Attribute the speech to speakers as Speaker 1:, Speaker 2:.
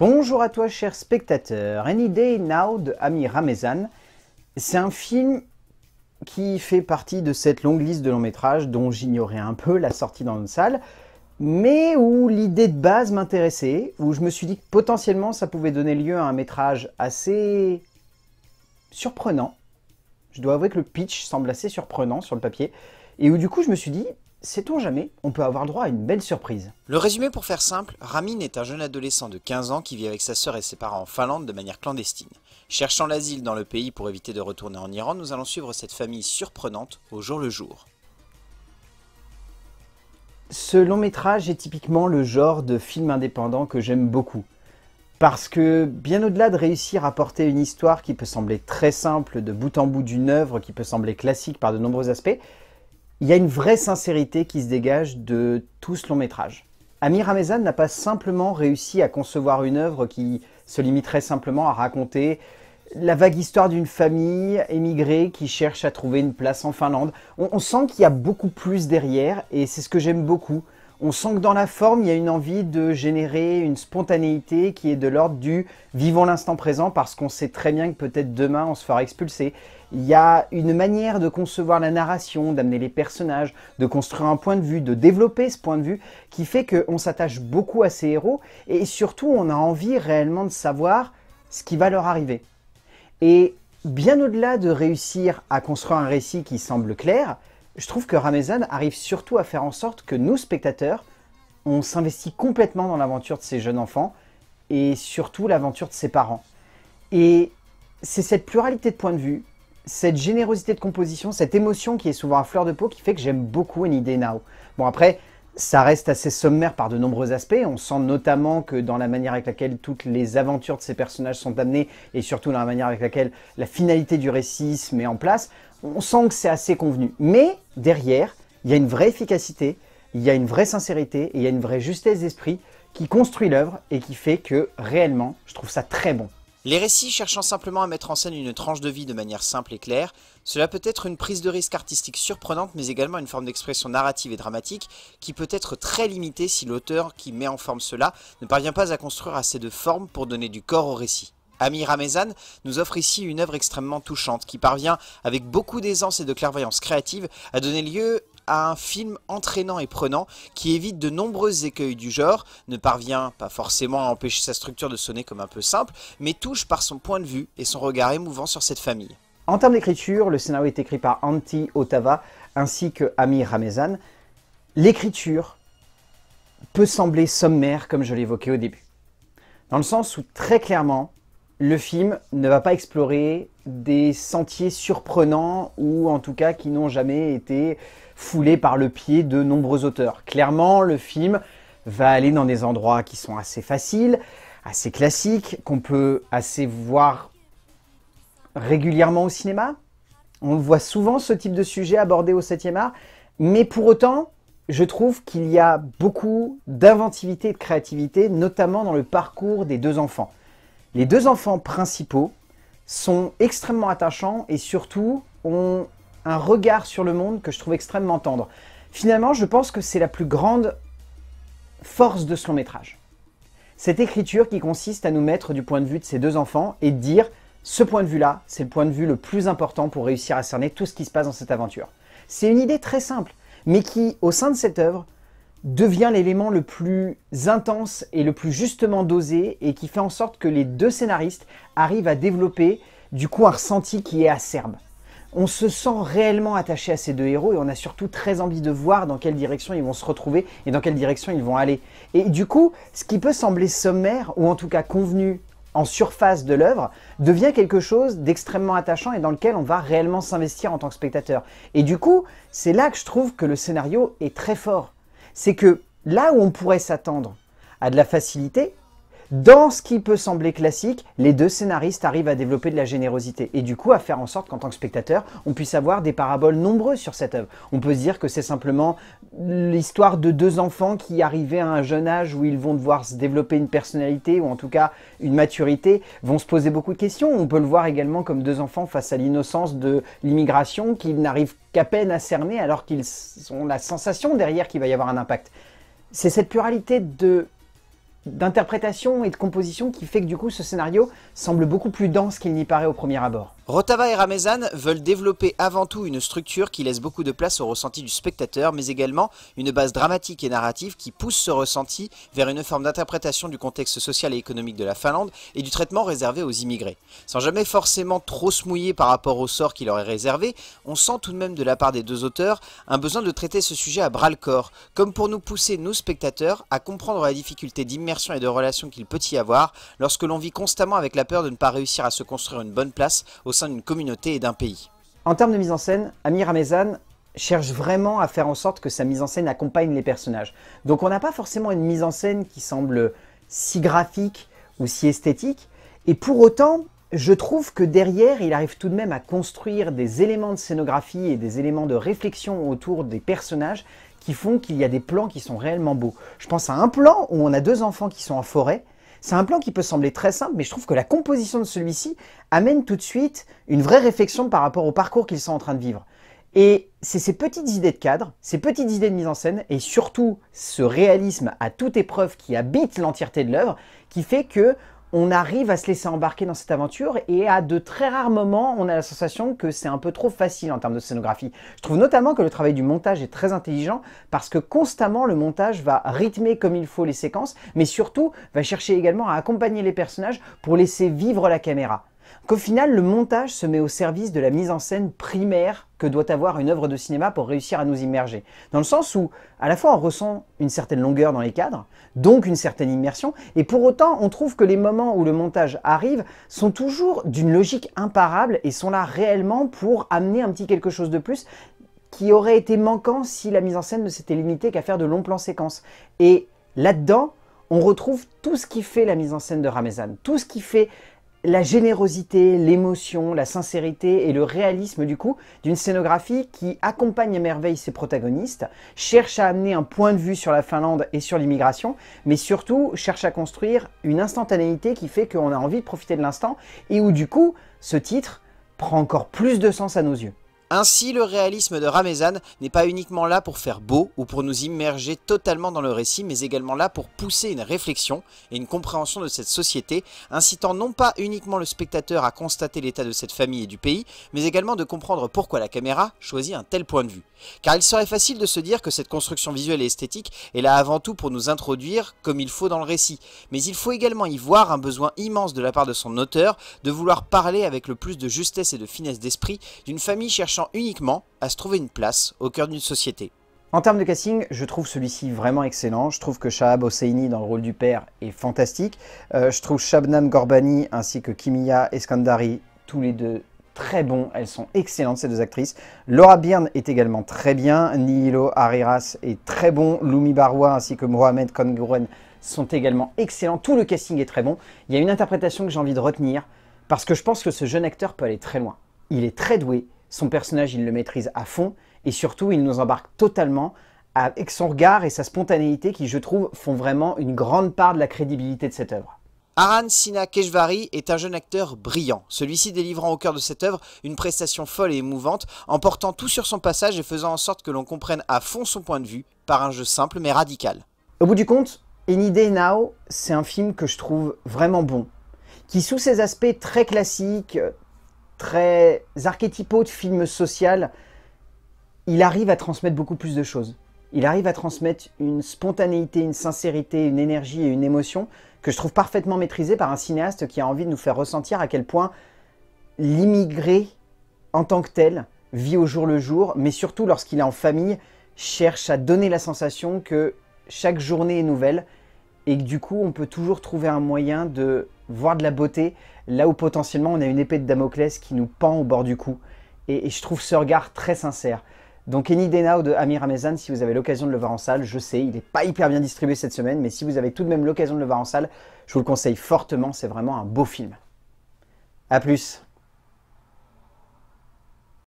Speaker 1: Bonjour à toi cher spectateur, Any Day Now de Ami Ramezan. C'est un film qui fait partie de cette longue liste de longs métrages dont j'ignorais un peu la sortie dans une salle, mais où l'idée de base m'intéressait, où je me suis dit que potentiellement ça pouvait donner lieu à un métrage assez surprenant. Je dois avouer que le pitch semble assez surprenant sur le papier, et où du coup je me suis dit, sait-on jamais, on peut avoir droit à une belle surprise. Le résumé pour faire simple, Ramin est un jeune adolescent de 15 ans qui vit avec sa sœur et ses parents en Finlande de manière clandestine. Cherchant l'asile dans le pays pour éviter de retourner en Iran, nous allons suivre cette famille surprenante au jour le jour. Ce long métrage est typiquement le genre de film indépendant que j'aime beaucoup. Parce que, bien au-delà de réussir à porter une histoire qui peut sembler très simple de bout en bout d'une œuvre qui peut sembler classique par de nombreux aspects, il y a une vraie sincérité qui se dégage de tout ce long métrage. Amir Ramezan n'a pas simplement réussi à concevoir une œuvre qui se limiterait simplement à raconter la vague histoire d'une famille émigrée qui cherche à trouver une place en Finlande. On, sent qu'il y a beaucoup plus derrière et c'est ce que j'aime beaucoup. On sent que dans la forme, il y a une envie de générer une spontanéité qui est de l'ordre du vivons l'instant présent parce qu'on sait très bien que peut-être demain on se fera expulser. Il y a une manière de concevoir la narration, d'amener les personnages, de construire un point de vue, de développer ce point de vue qui fait qu'on s'attache beaucoup à ces héros et surtout on a envie réellement de savoir ce qui va leur arriver. Et bien au-delà de réussir à construire un récit qui semble clair, je trouve que Ramezan arrive surtout à faire en sorte que nous, spectateurs, on s'investit complètement dans l'aventure de ces jeunes enfants et surtout l'aventure de ses parents. Et c'est cette pluralité de points de vue, cette générosité de composition, cette émotion qui est souvent à fleur de peau qui fait que j'aime beaucoup une Day Now. Bon après, ça reste assez sommaire par de nombreux aspects. On sent notamment que dans la manière avec laquelle toutes les aventures de ces personnages sont amenées et surtout dans la manière avec laquelle la finalité du récit se met en place, on sent que c'est assez convenu. Mais derrière, il y a une vraie efficacité, il y a une vraie sincérité et il y a une vraie justesse d'esprit qui construit l'œuvre et qui fait que réellement, je trouve ça très bon. Les récits cherchant simplement à mettre en scène une tranche de vie de manière simple et claire, cela peut être une prise de risque artistique surprenante mais également une forme d'expression narrative et dramatique qui peut être très limitée si l'auteur qui met en forme cela ne parvient pas à construire assez de formes pour donner du corps au récit. Ami Ramezan nous offre ici une œuvre extrêmement touchante qui parvient, avec beaucoup d'aisance et de clairvoyance créative, à donner lieu à un film entraînant et prenant qui évite de nombreux écueils du genre, ne parvient pas forcément à empêcher sa structure de sonner comme un peu simple, mais touche par son point de vue et son regard émouvant sur cette famille. En termes d'écriture, le scénario est écrit par Antti Otava ainsi que Ami Ramezan. L'écriture peut sembler sommaire comme je l'évoquais au début, dans le sens où très clairement, le film ne va pas explorer des sentiers surprenants ou en tout cas qui n'ont jamais été foulés par le pied de nombreux auteurs. Clairement, le film va aller dans des endroits qui sont assez faciles, assez classiques, qu'on peut assez voir régulièrement au cinéma. On voit souvent ce type de sujet abordé au 7e art, mais pour autant, je trouve qu'il y a beaucoup d'inventivité et de créativité, notamment dans le parcours des deux enfants. Les deux enfants principaux sont extrêmement attachants et surtout ont un regard sur le monde que je trouve extrêmement tendre. Finalement, je pense que c'est la plus grande force de ce long métrage. Cette écriture qui consiste à nous mettre du point de vue de ces deux enfants et de dire ce point de vue-là, c'est le point de vue le plus important pour réussir à cerner tout ce qui se passe dans cette aventure. C'est une idée très simple, mais qui, au sein de cette œuvre, devient l'élément le plus intense et le plus justement dosé et qui fait en sorte que les deux scénaristes arrivent à développer du coup un ressenti qui est acerbe. On se sent réellement attaché à ces deux héros et on a surtout très envie de voir dans quelle direction ils vont se retrouver et dans quelle direction ils vont aller. Et du coup, ce qui peut sembler sommaire ou en tout cas convenu en surface de l'œuvre devient quelque chose d'extrêmement attachant et dans lequel on va réellement s'investir en tant que spectateur. Et du coup, c'est là que je trouve que le scénario est très fort c'est que là où on pourrait s'attendre à de la facilité, dans ce qui peut sembler classique, les deux scénaristes arrivent à développer de la générosité et du coup à faire en sorte qu'en tant que spectateur, on puisse avoir des paraboles nombreuses sur cette œuvre. On peut se dire que c'est simplement l'histoire de deux enfants qui arrivaient à un jeune âge où ils vont devoir se développer une personnalité ou en tout cas une maturité, vont se poser beaucoup de questions. On peut le voir également comme deux enfants face à l'innocence de l'immigration qu'ils n'arrivent qu'à peine à cerner alors qu'ils ont la sensation derrière qu'il va y avoir un impact. C'est cette pluralité de d'interprétation et de composition qui fait que du coup ce scénario semble beaucoup plus dense qu'il n'y paraît au premier abord. Rotava et Ramezan veulent développer avant tout une structure qui laisse beaucoup de place au ressenti du spectateur, mais également une base dramatique et narrative qui pousse ce ressenti vers une forme d'interprétation du contexte social et économique de la Finlande et du traitement réservé aux immigrés. Sans jamais forcément trop se mouiller par rapport au sort qui leur est réservé, on sent tout de même de la part des deux auteurs un besoin de traiter ce sujet à bras-le-corps, comme pour nous pousser, nous spectateurs, à comprendre la difficulté d'immersion et de relation qu'il peut y avoir lorsque l'on vit constamment avec la peur de ne pas réussir à se construire une bonne place au d'une communauté et d'un pays. En termes de mise en scène, Amir Ramezan cherche vraiment à faire en sorte que sa mise en scène accompagne les personnages. Donc on n'a pas forcément une mise en scène qui semble si graphique ou si esthétique, et pour autant, je trouve que derrière, il arrive tout de même à construire des éléments de scénographie et des éléments de réflexion autour des personnages qui font qu'il y a des plans qui sont réellement beaux. Je pense à un plan où on a deux enfants qui sont en forêt, c'est un plan qui peut sembler très simple, mais je trouve que la composition de celui-ci amène tout de suite une vraie réflexion par rapport au parcours qu'ils sont en train de vivre. Et c'est ces petites idées de cadre, ces petites idées de mise en scène, et surtout ce réalisme à toute épreuve qui habite l'entièreté de l'œuvre, qui fait que on arrive à se laisser embarquer dans cette aventure et à de très rares moments, on a la sensation que c'est un peu trop facile en termes de scénographie. Je trouve notamment que le travail du montage est très intelligent parce que constamment le montage va rythmer comme il faut les séquences, mais surtout va chercher également à accompagner les personnages pour laisser vivre la caméra qu'au final le montage se met au service de la mise en scène primaire que doit avoir une œuvre de cinéma pour réussir à nous immerger. Dans le sens où à la fois on ressent une certaine longueur dans les cadres, donc une certaine immersion, et pour autant on trouve que les moments où le montage arrive sont toujours d'une logique imparable et sont là réellement pour amener un petit quelque chose de plus qui aurait été manquant si la mise en scène ne s'était limitée qu'à faire de longs plans séquences. Et là-dedans, on retrouve tout ce qui fait la mise en scène de Ramezan, tout ce qui fait la générosité, l'émotion, la sincérité et le réalisme du coup d'une scénographie qui accompagne à merveille ses protagonistes, cherche à amener un point de vue sur la Finlande et sur l'immigration, mais surtout cherche à construire une instantanéité qui fait qu'on a envie de profiter de l'instant et où du coup ce titre prend encore plus de sens à nos yeux. Ainsi, le réalisme de Ramezan n'est pas uniquement là pour faire beau ou pour nous immerger totalement dans le récit, mais également là pour pousser une réflexion et une compréhension de cette société, incitant non pas uniquement le spectateur à constater l'état de cette famille et du pays, mais également de comprendre pourquoi la caméra choisit un tel point de vue. Car il serait facile de se dire que cette construction visuelle et esthétique est là avant tout pour nous introduire comme il faut dans le récit, mais il faut également y voir un besoin immense de la part de son auteur de vouloir parler avec le plus de justesse et de finesse d'esprit d'une famille cherchant uniquement à se trouver une place au cœur d'une société. En termes de casting, je trouve celui-ci vraiment excellent. Je trouve que Shahab Hosseini dans le rôle du père est fantastique. Euh, je trouve Shabnam Gorbani ainsi que Kimia Eskandari, tous les deux très bons. Elles sont excellentes, ces deux actrices. Laura Byrne est également très bien. Nihilo Hariras est très bon. Lumi Barwa ainsi que Mohamed Kongouren sont également excellents. Tout le casting est très bon. Il y a une interprétation que j'ai envie de retenir parce que je pense que ce jeune acteur peut aller très loin. Il est très doué, son personnage, il le maîtrise à fond et surtout, il nous embarque totalement avec son regard et sa spontanéité qui, je trouve, font vraiment une grande part de la crédibilité de cette œuvre. Aran Sina Keshvari est un jeune acteur brillant, celui-ci délivrant au cœur de cette œuvre une prestation folle et émouvante, en portant tout sur son passage et faisant en sorte que l'on comprenne à fond son point de vue par un jeu simple mais radical. Au bout du compte, Any Day Now, c'est un film que je trouve vraiment bon, qui sous ses aspects très classiques, très archétypaux de film social, il arrive à transmettre beaucoup plus de choses. Il arrive à transmettre une spontanéité, une sincérité, une énergie et une émotion que je trouve parfaitement maîtrisée par un cinéaste qui a envie de nous faire ressentir à quel point l'immigré en tant que tel vit au jour le jour, mais surtout lorsqu'il est en famille, cherche à donner la sensation que chaque journée est nouvelle et que du coup on peut toujours trouver un moyen de voir de la beauté, là où potentiellement on a une épée de Damoclès qui nous pend au bord du cou. Et, je trouve ce regard très sincère. Donc Any Day Now de Amir Amezan, si vous avez l'occasion de le voir en salle, je sais, il n'est pas hyper bien distribué cette semaine, mais si vous avez tout de même l'occasion de le voir en salle, je vous le conseille fortement, c'est vraiment un beau film. A plus